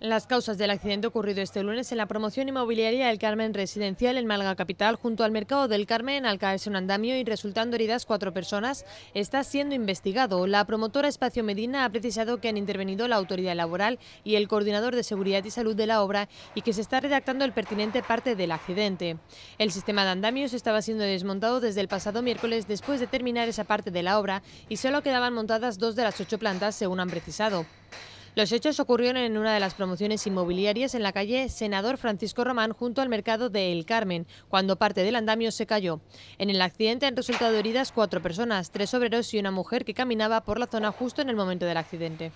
Las causas del accidente ocurrido este lunes en la promoción inmobiliaria del Carmen Residencial en Málaga Capital, junto al mercado del Carmen, al caerse un andamio y resultando heridas cuatro personas, está siendo investigado. La promotora Espacio Medina ha precisado que han intervenido la autoridad laboral y el coordinador de seguridad y salud de la obra y que se está redactando el pertinente parte del accidente. El sistema de andamios estaba siendo desmontado desde el pasado miércoles después de terminar esa parte de la obra y solo quedaban montadas dos de las ocho plantas, según han precisado. Los hechos ocurrieron en una de las promociones inmobiliarias en la calle Senador Francisco Román junto al mercado de El Carmen, cuando parte del andamio se cayó. En el accidente han resultado heridas cuatro personas, tres obreros y una mujer que caminaba por la zona justo en el momento del accidente.